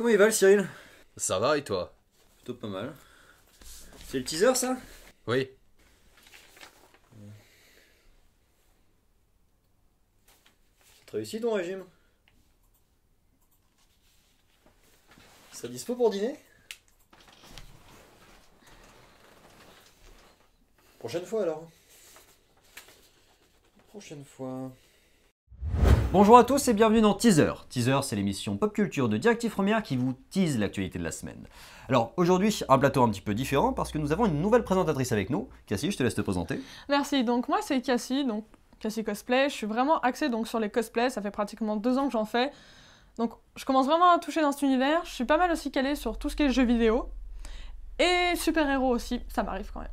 Comment il va le Cyril Ça va et toi Plutôt pas mal. C'est le teaser ça Oui. C'est réussi ton régime Ça dispo pour dîner Prochaine fois alors. Prochaine fois. Bonjour à tous et bienvenue dans Teaser. Teaser, c'est l'émission pop culture de Directive Première qui vous tease l'actualité de la semaine. Alors aujourd'hui, un plateau un petit peu différent parce que nous avons une nouvelle présentatrice avec nous. Cassie, je te laisse te présenter. Merci. Donc moi, c'est Cassie, donc Cassie Cosplay. Je suis vraiment axée donc sur les cosplays. Ça fait pratiquement deux ans que j'en fais. Donc je commence vraiment à toucher dans cet univers. Je suis pas mal aussi calée sur tout ce qui est jeux vidéo et super-héros aussi. Ça m'arrive quand même.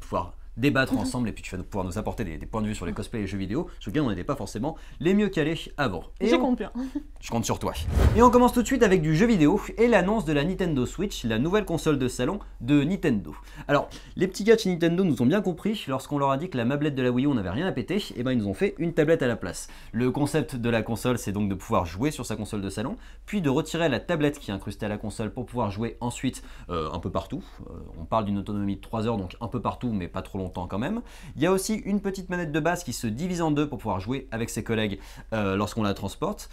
pouvoir débattre mhm. ensemble et puis tu vas pouvoir nous apporter des, points de vue sur les cosplays et les jeux vidéo, sur lesquels on n'était pas forcément les mieux calés avant. Je compte bien. Je compte sur toi. Et on commence tout de suite avec du jeu vidéo et l'annonce de la Nintendo Switch, la nouvelle console de salon de Nintendo. Alors, les petits gars chez Nintendo nous ont bien compris, lorsqu'on leur a dit que la mablette de la Wii U n'avait rien à péter, et eh ben ils nous ont fait une tablette à la place. Le concept de la console, c'est donc de pouvoir jouer sur sa console de salon, puis de retirer la tablette qui est incrustée à la console pour pouvoir jouer ensuite euh, un peu partout. Euh, on parle d'une autonomie de 3 heures, donc un peu partout, mais pas trop longtemps quand même. Il y a aussi une petite manette de base qui se divise en deux pour pouvoir jouer avec ses collègues euh, lorsqu'on la transporte.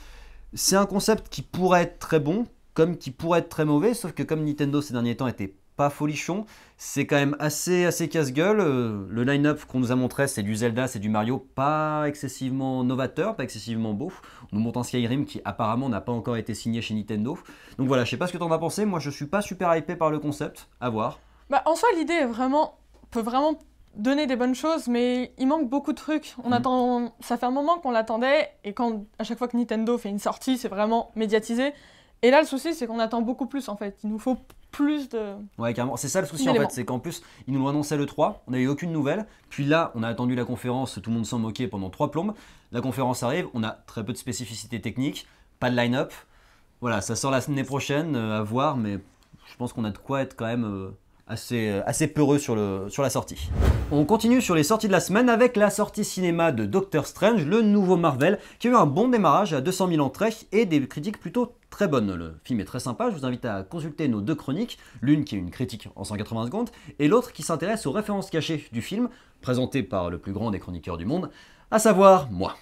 C'est un concept qui pourrait être très bon, comme qui pourrait être très mauvais, sauf que comme Nintendo ces derniers temps était pas folichon. C'est quand même assez, assez casse-gueule. Euh, le line-up qu'on nous a montré, c'est du Zelda, c'est du Mario, pas excessivement novateur, pas excessivement beau. On nous montre un Skyrim qui apparemment n'a pas encore été signé chez Nintendo. Donc voilà, je sais pas ce que t'en as pensé. Moi, je suis pas super hypé par le concept. À voir. Bah, en soi, l'idée est vraiment peut vraiment donner des bonnes choses, mais il manque beaucoup de trucs. On mm. attend, ça fait un moment qu'on l'attendait, et quand à chaque fois que Nintendo fait une sortie, c'est vraiment médiatisé. Et là, le souci, c'est qu'on attend beaucoup plus en fait. Il nous faut plus de. Ouais, carrément. C'est ça le souci en fait, c'est qu'en plus, ils nous l'ont annoncé le 3, on n'a eu aucune nouvelle. Puis là, on a attendu la conférence, tout le monde s'en moquait pendant trois plombes. La conférence arrive, on a très peu de spécificités techniques, pas de line-up. Voilà, ça sort la semaine prochaine, euh, à voir, mais je pense qu'on a de quoi être quand même. Euh, euh, assez, peureux sur, sur la sortie. On continue sur les sorties de la semaine avec la sortie cinéma de Doctor Strange, le nouveau Marvel, qui a eu un bon démarrage à 200 000 entrées et des critiques plutôt très bonnes. Le film est très sympa, je vous invite à consulter nos deux chroniques, l'une qui est une critique en 180 secondes, et l'autre qui s'intéresse aux références cachées du film, présentée par le plus grand des chroniqueurs du monde, à savoir moi.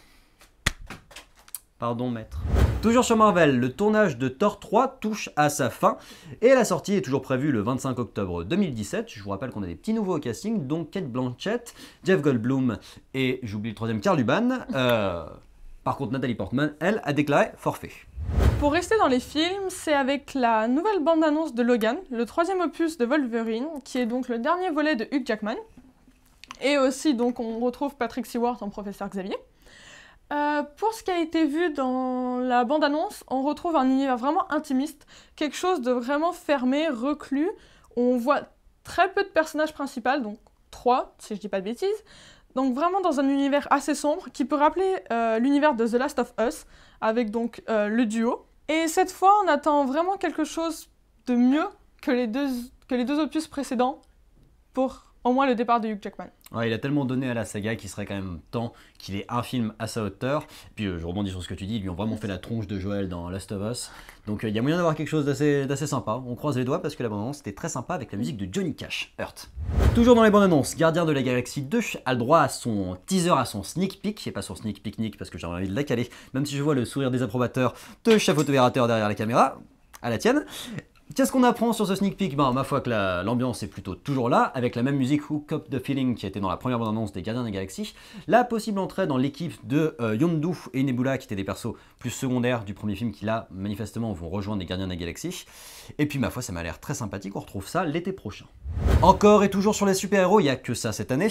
Pardon maître. Toujours sur Marvel, le tournage de Thor 3 touche à sa fin et la sortie est toujours prévue le 25 octobre 2017. Je vous rappelle qu'on a des petits nouveaux au casting, donc Kate Blanchett, Jeff Goldblum et j'oublie le troisième, Carl Luban. Euh, par contre, Nathalie Portman, elle, a déclaré forfait. Pour rester dans les films, c'est avec la nouvelle bande-annonce de Logan, le troisième opus de Wolverine, qui est donc le dernier volet de Hugh Jackman. Et aussi, donc, on retrouve Patrick Seward en professeur Xavier. Euh, pour ce qui a été vu dans la bande-annonce, on retrouve un univers vraiment intimiste, quelque chose de vraiment fermé, reclus. On voit très peu de personnages principaux, donc trois, si je dis pas de bêtises. Donc vraiment dans un univers assez sombre qui peut rappeler euh, l'univers de The Last of Us, avec donc euh, le duo. Et cette fois, on attend vraiment quelque chose de mieux que les deux, que les deux opus précédents pour au moins le départ de Hugh Jackman. il a tellement donné à la saga qu'il serait quand même temps qu'il ait un film à sa hauteur. Puis euh, je rebondis sur ce que tu dis, ils lui ont vraiment fait la tronche de Joël dans Last of Us. Donc euh, il y a moyen d'avoir quelque chose d'assez sympa. On croise les doigts parce que la bande-annonce était très sympa avec la musique de Johnny Cash, Hurt. Toujours dans les bandes annonces, Gardien de la Galaxie 2 a le droit à son teaser, à son sneak peek, et pas son sneak peek parce que j'aurais envie de la caler, même si je vois le sourire des approbateurs de chef opérateur derrière la caméra, à la tienne. Qu'est-ce qu'on apprend sur ce sneak peek ben, ma foi que l'ambiance est plutôt toujours là, avec la même musique Hook Up The Feeling qui était dans la première bande-annonce des Gardiens des Galaxies. La possible entrée dans l'équipe de euh, Yondouf et Nebula, qui étaient des persos plus secondaires du premier film, qui là, manifestement, vont rejoindre les Gardiens des Galaxies. Et puis, ma foi, ça m'a l'air très sympathique, on retrouve ça l'été prochain. Encore et toujours sur les super-héros, il n'y a que ça cette année.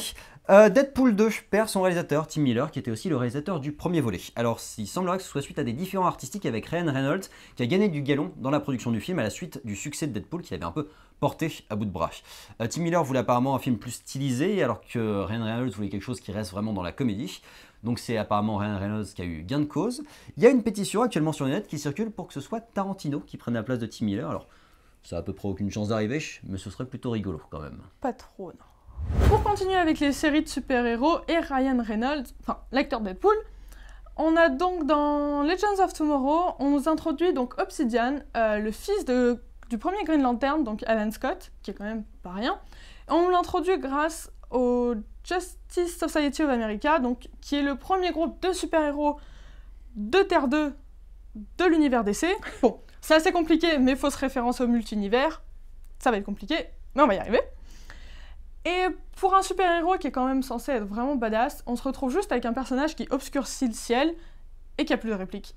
Euh, Deadpool 2 perd son réalisateur, Tim Miller, qui était aussi le réalisateur du premier volet. Alors, il semblerait que ce soit suite à des différents artistiques avec Ryan Reynolds, qui a gagné du galon dans la production du film à la suite du succès de Deadpool, qui avait un peu porté à bout de bras. Euh, Tim Miller voulait apparemment un film plus stylisé, alors que Ryan Reynolds voulait quelque chose qui reste vraiment dans la comédie. Donc c'est apparemment Ryan Reynolds qui a eu gain de cause. Il y a une pétition actuellement sur le net qui circule pour que ce soit Tarantino qui prenne la place de Tim Miller. Alors, ça a à peu près aucune chance d'arriver, mais ce serait plutôt rigolo quand même. Pas trop, non. Pour continuer avec les séries de super-héros et Ryan Reynolds, enfin l'acteur Deadpool, on a donc dans Legends of Tomorrow, on nous introduit donc Obsidian, euh, le fils du premier Green Lantern, donc Alan Scott, qui est quand même pas rien. on l'introduit grâce au Justice Society of America, donc, qui est le premier groupe de super-héros de Terre 2 de l'univers DC. Bon, c'est assez compliqué, mais fausse référence au multivers, ça va être compliqué, mais on va y arriver. Et pour un super-héros qui est quand même censé être vraiment badass, on se retrouve juste avec un personnage qui obscurcit le ciel et qui a plus de réplique.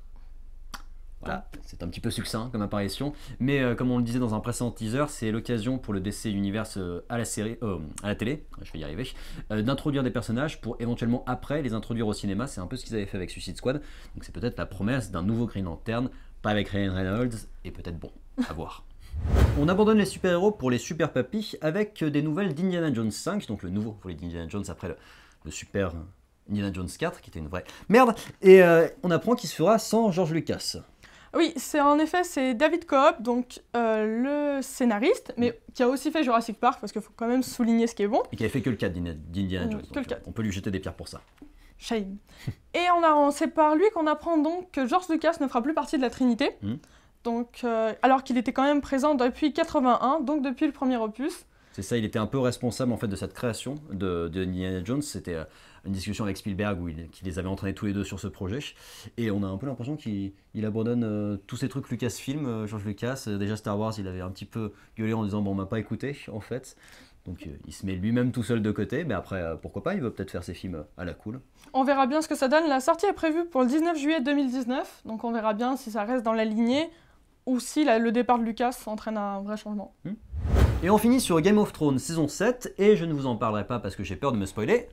Voilà, c'est un petit peu succinct comme apparition, mais euh, comme on le disait dans un précédent teaser, c'est l'occasion pour le DC Universe euh, à la série, euh, à la télé, je vais y arriver, d'introduire des personnages pour éventuellement après les introduire au cinéma. C'est un peu ce qu'ils avaient fait avec Suicide Squad, donc c'est peut-être la promesse d'un nouveau Green Lantern pas avec Ryan Reynolds, et peut-être bon, à voir. On abandonne les super-héros pour les super papis avec des nouvelles d'Indiana Jones 5, donc le nouveau pour les Indiana Jones après le, super Indiana Jones 4, qui était une vraie merde, et euh, on apprend qu'il se fera sans George Lucas. Oui, c'est en effet, c'est David Coop, donc euh, le scénariste, mais mm. qui a aussi fait Jurassic Park, parce qu'il faut quand même souligner ce qui est bon. Et qui a fait que le 4 d'Indiana mm, Jones. Euh, on peut lui jeter des pierres pour ça. Shane. et c'est par lui qu'on apprend donc que George Lucas ne fera plus partie de la Trinité, hmm. donc, euh, alors qu'il était quand même présent depuis 81, donc depuis le premier opus. C'est ça, il était un peu responsable en fait de cette création de, de Indiana Jones. C'était euh, une discussion avec Spielberg où il, qui les avait entraînés tous les deux sur ce projet. Et on a un peu l'impression qu'il abandonne euh, tous ces trucs Lucasfilm, film George Lucas. déjà Star Wars, il avait un petit peu gueulé en disant bon, on m'a pas écouté en fait. Donc euh, il se met lui-même tout seul de côté, mais après, euh, pourquoi pas, il veut peut-être faire ses films à la cool. On verra bien ce que ça donne. La sortie est prévue pour le 19 juillet 2019, donc on verra bien si ça reste dans la lignée ou si le départ de Lucas entraîne un vrai changement. Hmm. Et on finit sur Game of Thrones saison 7, et je ne vous en parlerai pas parce que j'ai peur de me spoiler.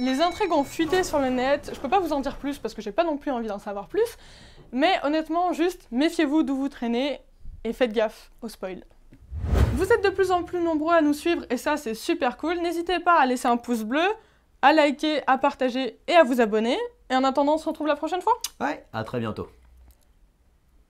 Les intrigues ont fuité sur le net, je peux pas vous en dire plus parce que j'ai pas non plus envie d'en savoir plus, mais honnêtement, juste méfiez-vous d'où vous traînez et faites gaffe au spoil. Vous êtes de plus en plus nombreux à nous suivre et ça c'est super cool. N'hésitez pas à laisser un pouce bleu, à liker, à partager et à vous abonner. Et en attendant, on se retrouve la prochaine fois. Ouais, à très bientôt.